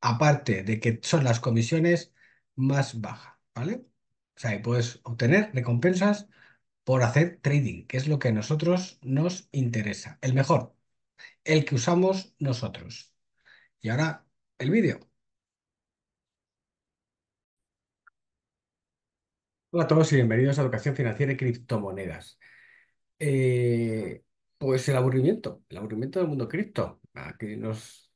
aparte de que son las comisiones más bajas, ¿vale? O sea, puedes obtener recompensas por hacer trading, que es lo que a nosotros nos interesa, el mejor, el que usamos nosotros. Y ahora el vídeo. Hola a todos y bienvenidos a Educación Financiera y Criptomonedas. Eh, pues el aburrimiento, el aburrimiento del mundo cripto. Aquí nos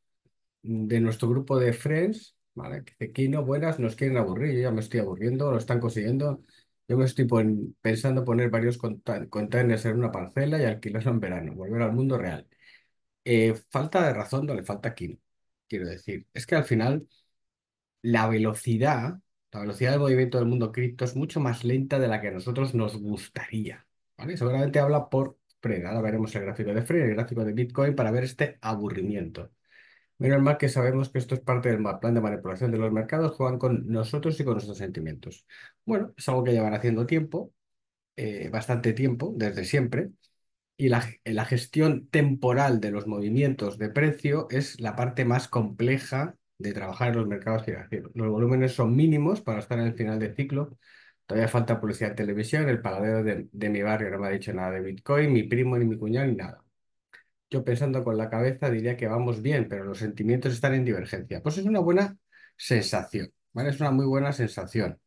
de nuestro grupo de Friends, ¿vale? Que Kino, buenas, nos quieren aburrir, yo ya me estoy aburriendo, lo están consiguiendo. Yo me estoy pensando poner varios containers en una parcela y alquilarlo en verano, volver al mundo real. Eh, falta de razón no le falta Kino, quiero decir. Es que al final la velocidad, la velocidad del movimiento del mundo cripto es mucho más lenta de la que a nosotros nos gustaría, ¿vale? Seguramente habla por ahora veremos el gráfico de Fred, el gráfico de Bitcoin para ver este aburrimiento. Menos mal que sabemos que esto es parte del plan de manipulación de los mercados, juegan con nosotros y con nuestros sentimientos. Bueno, es algo que llevan haciendo tiempo, eh, bastante tiempo, desde siempre, y la, gestión temporal de los movimientos de precio es la parte más compleja de trabajar en los mercados financieros. Los volúmenes son mínimos para estar en el final del ciclo. Todavía falta publicidad de televisión, el pagadero de, de mi barrio no me ha dicho nada de Bitcoin, mi primo ni mi cuñado ni nada. Yo pensando con la cabeza diría que vamos bien, pero los sentimientos están en divergencia. Pues es una buena sensación, ¿vale? Es una muy buena sensación.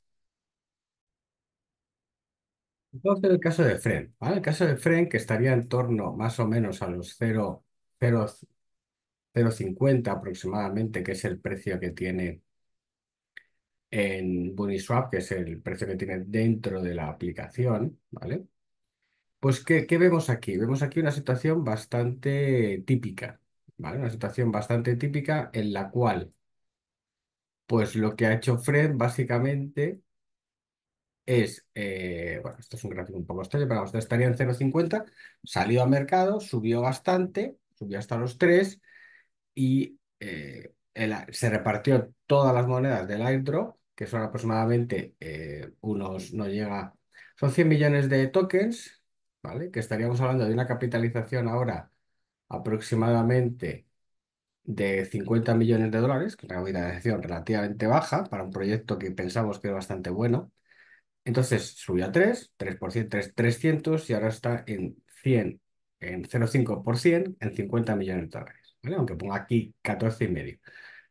Entonces, el caso de Fren, ¿vale? El caso de Fren, que estaría en torno más o menos a los 0,50 aproximadamente, que es el precio que tiene en Buniswap, que es el precio que tiene dentro de la aplicación, ¿vale? Pues, ¿qué, vemos aquí? Vemos aquí una situación bastante típica, ¿vale? Una situación bastante típica en la cual, pues lo que ha hecho Fred básicamente es, eh, bueno, esto es un gráfico un poco extraño, pero usted estaría en 0,50, salió al mercado, subió bastante, subió hasta los 3 y eh, se repartió todas las monedas del airdrop, que son aproximadamente eh, unos, no llega, son 100 millones de tokens que estaríamos hablando de una capitalización ahora aproximadamente de 50 millones de dólares, que es una capitalización relativamente baja para un proyecto que pensamos que es bastante bueno. Entonces subió a 3, 3%, 3, 300 y ahora está en 100, en 0,5%, en 50 millones de dólares, Aunque ponga aquí 14 y medio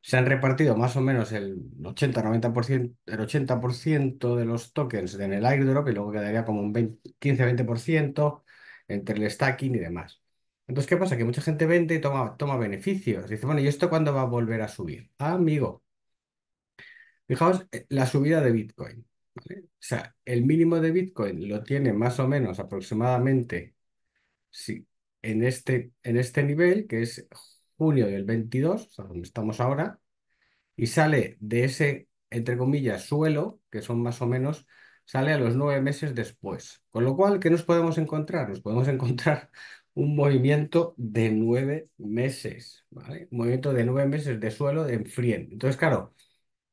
se han repartido más o menos el 80-90%, el de los tokens en el airdrop y luego quedaría como un 15-20% entre el stacking y demás. Entonces, ¿qué pasa? Que mucha gente vende y toma, toma beneficios. Dice, bueno, ¿y esto cuándo va a volver a subir? Ah, amigo, fijaos eh, la subida de Bitcoin. O sea, el mínimo de Bitcoin lo tiene más o menos aproximadamente sí, en, este, en este nivel, que es junio del 22, o sea, donde estamos ahora, y sale de ese, entre comillas, suelo, que son más o menos, sale a los nueve meses después. Con lo cual, ¿qué nos podemos encontrar? Nos podemos encontrar un movimiento de nueve meses, ¿vale? Un movimiento de nueve meses de suelo de frío Entonces, claro,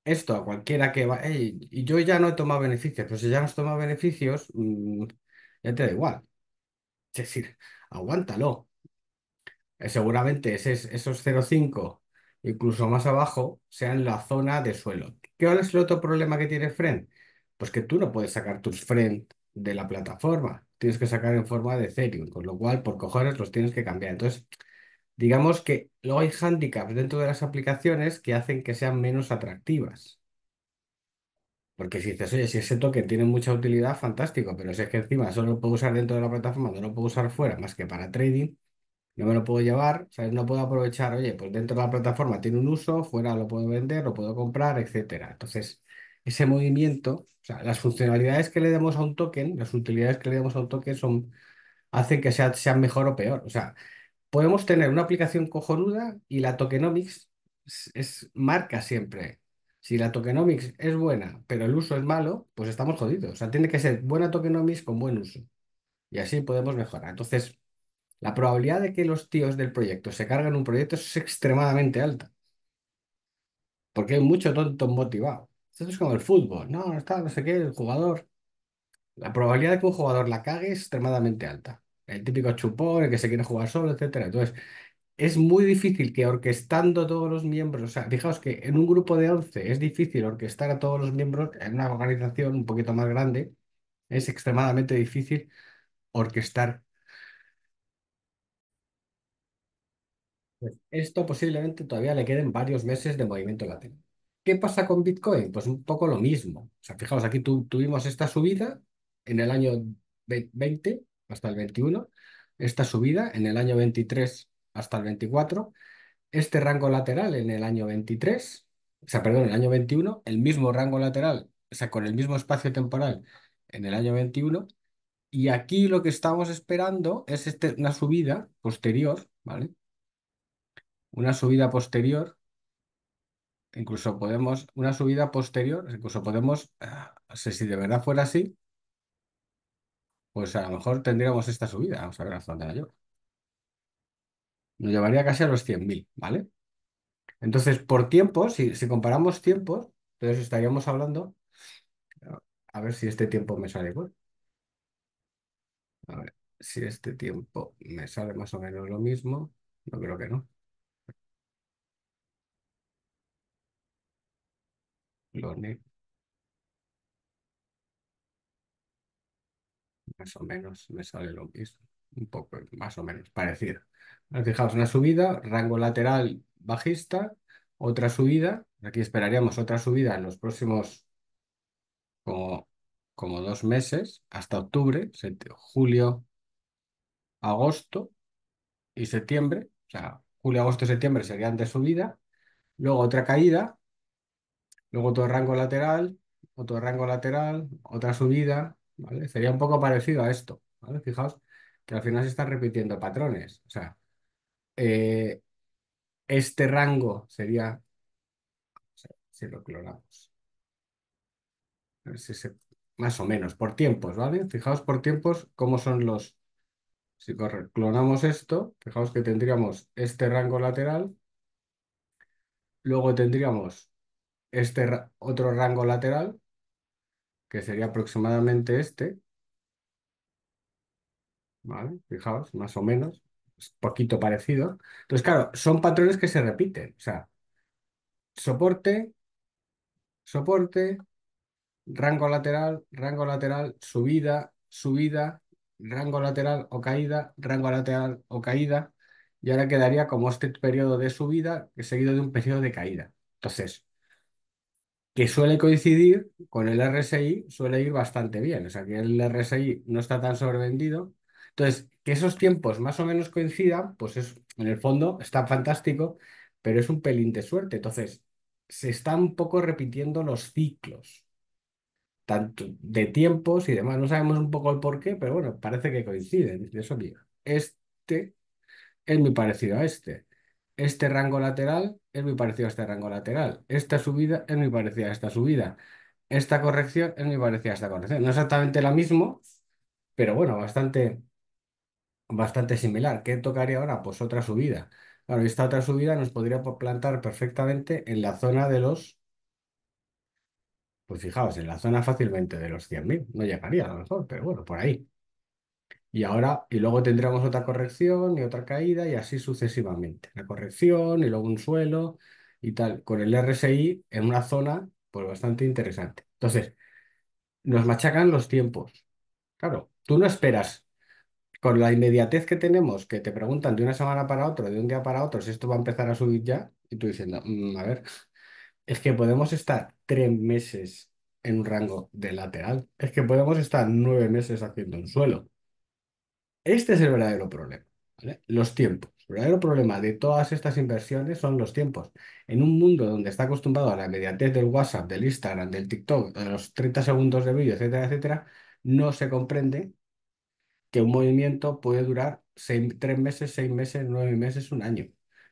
esto a cualquiera que va, y yo ya no he tomado beneficios, pero pues si ya no has tomado beneficios, mm, ya te da igual. Es decir, aguántalo, eh, seguramente ese, esos 0,5, incluso más abajo, sean la zona de suelo. ¿Qué es el otro problema que tiene Friend? Pues que tú no puedes sacar tus Friend de la plataforma, tienes que sacar en forma de Ethereum, con lo cual por cojones los tienes que cambiar. Entonces, digamos que luego hay handicaps dentro de las aplicaciones que hacen que sean menos atractivas. Porque si dices, oye, si ese token tiene mucha utilidad, fantástico, pero si es que encima solo lo puedo usar dentro de la plataforma, no lo puedo usar fuera más que para trading, no me lo puedo llevar, No puedo aprovechar, oye, pues dentro de la plataforma tiene un uso, fuera lo puedo vender, lo puedo comprar, etcétera. Entonces, ese movimiento, o sea, las funcionalidades que le demos a un token, las utilidades que le damos a un token son, hacen que sea, mejor o peor. O sea, podemos tener una aplicación cojonuda y la tokenomics es marca siempre. Si la tokenomics es buena, pero el uso es malo, pues estamos jodidos. O sea, tiene que ser buena tokenomics con buen uso. Y así podemos mejorar. Entonces, la probabilidad de que los tíos del proyecto se carguen un proyecto es extremadamente alta. Porque hay mucho tonto motivado. Esto es como el fútbol. No, está, no sé qué, el jugador. La probabilidad de que un jugador la cague es extremadamente alta. El típico chupón, el que se quiere jugar solo, etc. Entonces, es muy difícil que orquestando todos los miembros, o sea, fijaos que en un grupo de 11 es difícil orquestar a todos los miembros, en una organización un poquito más grande es extremadamente difícil orquestar Pues esto posiblemente todavía le queden varios meses de movimiento lateral ¿Qué pasa con Bitcoin? Pues un poco lo mismo. O sea, fijaos, aquí tuvimos esta subida en el año 20 hasta el 21, esta subida en el año 23 hasta el 24, este rango lateral en el año 23, o sea, perdón, en el año 21, el mismo rango lateral, o sea, con el mismo espacio temporal en el año 21, y aquí lo que estamos esperando es este, una subida posterior, ¿vale? Una subida posterior, incluso podemos, una subida posterior, incluso podemos, ah, si de verdad fuera así, pues a lo mejor tendríamos esta subida. Vamos a ver hasta dónde la llevo. Nos llevaría casi a los 100.000, ¿vale? Entonces, por tiempo, si, si comparamos tiempos, entonces estaríamos hablando, a ver si este tiempo me sale igual. A ver, si este tiempo me sale más o menos lo mismo, no creo que no. más o menos, me sale lo mismo. Un poco más o menos parecido. Fijaos, una subida, rango lateral bajista, otra subida. Aquí esperaríamos otra subida en los próximos como, dos meses, hasta octubre, julio, agosto y septiembre. O sea, julio, agosto, y septiembre serían de subida. Luego otra caída luego otro rango lateral, otro rango lateral, otra subida, ¿vale? Sería un poco parecido a esto, ¿vale? Fijaos que al final se están repitiendo patrones, o sea, eh, este rango sería, si lo clonamos, más o menos, por tiempos, ¿vale? Fijaos por tiempos cómo son los, si clonamos esto, fijaos que tendríamos este rango lateral, luego tendríamos este otro rango lateral, que sería aproximadamente este. ¿Vale? Fijaos, más o menos, es poquito parecido. Entonces, claro, son patrones que se repiten. O sea, soporte, soporte, rango lateral, rango lateral, subida, subida, rango lateral o caída, rango lateral o caída, y ahora quedaría como este periodo de subida seguido de un periodo de caída. Entonces, que suele coincidir con el RSI, suele ir bastante bien. O sea, que el RSI no está tan sobrevendido. Entonces, que esos tiempos más o menos coincidan, pues es, en el fondo está fantástico, pero es un pelín de suerte. Entonces, se están un poco repitiendo los ciclos, tanto de tiempos y demás. No sabemos un poco el por qué, pero bueno, parece que coinciden. De eso, digo, este es muy parecido a este. Este rango lateral es muy parecido a este rango lateral. Esta subida es muy parecida a esta subida. Esta corrección es muy parecida a esta corrección. No exactamente la misma, pero bueno, bastante, bastante similar. ¿Qué tocaría ahora? Pues otra subida. Claro, esta otra subida nos podría plantar perfectamente en la zona de los... Pues fijaos, en la zona fácilmente de los 100.000. No llegaría a lo mejor, pero bueno, por ahí. Y ahora, y luego tendremos otra corrección y otra caída y así sucesivamente. La corrección y luego un suelo y tal, con el RSI en una zona pues bastante interesante. Entonces, nos machacan los tiempos. Claro, tú no esperas con la inmediatez que tenemos, que te preguntan de una semana para otro, de un día para otro, si esto va a empezar a subir ya, y tú diciendo, mm, a ver, es que podemos estar tres meses en un rango de lateral, es que podemos estar nueve meses haciendo un suelo este es el verdadero problema, Los tiempos. El verdadero problema de todas estas inversiones son los tiempos. En un mundo donde está acostumbrado a la mediatez del WhatsApp, del Instagram, del TikTok, de los 30 segundos de vídeo, etcétera, etcétera, no se comprende que un movimiento puede durar tres meses, seis meses, nueve meses, un año.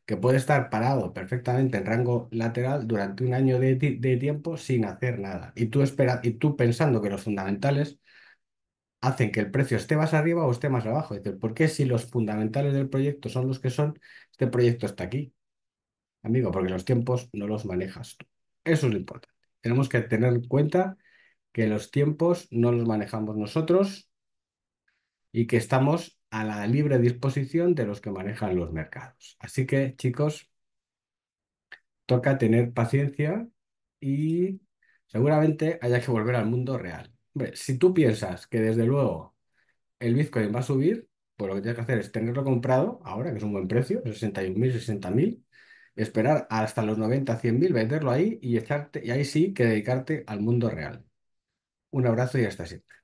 Que puede estar parado perfectamente en rango lateral durante un año de, tiempo sin hacer nada. Y tú, esperas y tú pensando que los fundamentales hacen que el precio esté más arriba o esté más abajo. decir, ¿por qué si los fundamentales del proyecto son los que son, este proyecto está aquí? Amigo, porque los tiempos no los manejas tú. Eso es lo importante. Tenemos que tener en cuenta que los tiempos no los manejamos nosotros y que estamos a la libre disposición de los que manejan los mercados. Así que, chicos, toca tener paciencia y seguramente haya que volver al mundo real si tú piensas que desde luego el Bitcoin va a subir, pues lo que tienes que hacer es tenerlo comprado ahora, que es un buen precio, 61.000, 60.000, esperar hasta los 90, 100.000, venderlo ahí y, echarte, y ahí sí que dedicarte al mundo real. Un abrazo y hasta siempre.